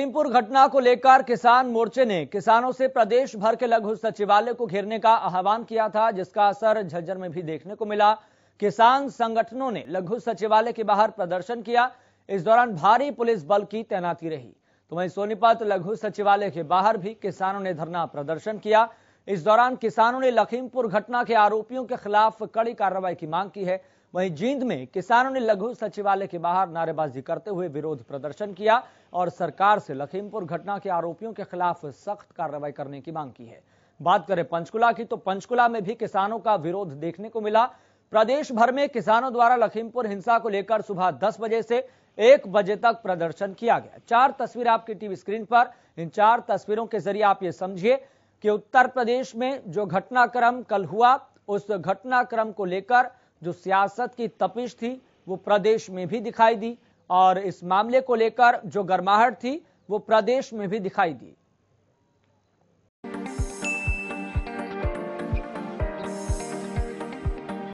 लखीमपुर घटना को लेकर किसान मोर्चे ने किसानों से प्रदेश भर के लघु सचिवालय को घेरने का आह्वान किया था जिसका असर झज्जर में भी देखने को मिला किसान संगठनों ने लघु सचिवालय के बाहर प्रदर्शन किया इस दौरान भारी पुलिस बल की तैनाती रही तो वहीं सोनीपत लघु सचिवालय के बाहर भी किसानों ने धरना प्रदर्शन किया इस दौरान किसानों ने लखीमपुर घटना के आरोपियों के खिलाफ कड़ी कार्रवाई की मांग की है वहीं जींद में किसानों ने लघु सचिवालय के बाहर नारेबाजी करते हुए विरोध प्रदर्शन किया और सरकार से लखीमपुर घटना के आरोपियों के खिलाफ सख्त कार्रवाई करने की मांग की है बात करें पंचकुला की तो पंचकुला में भी किसानों का विरोध देखने को मिला प्रदेश भर में किसानों द्वारा लखीमपुर हिंसा को लेकर सुबह दस बजे से एक बजे तक प्रदर्शन किया गया चार तस्वीर आपकी टीवी स्क्रीन पर इन चार तस्वीरों के जरिए आप ये समझिए कि उत्तर प्रदेश में जो घटनाक्रम कल हुआ उस घटनाक्रम को लेकर जो सियासत की तपिश थी वो प्रदेश में भी दिखाई दी और इस मामले को लेकर जो गर्माहट थी वो प्रदेश में भी दिखाई दी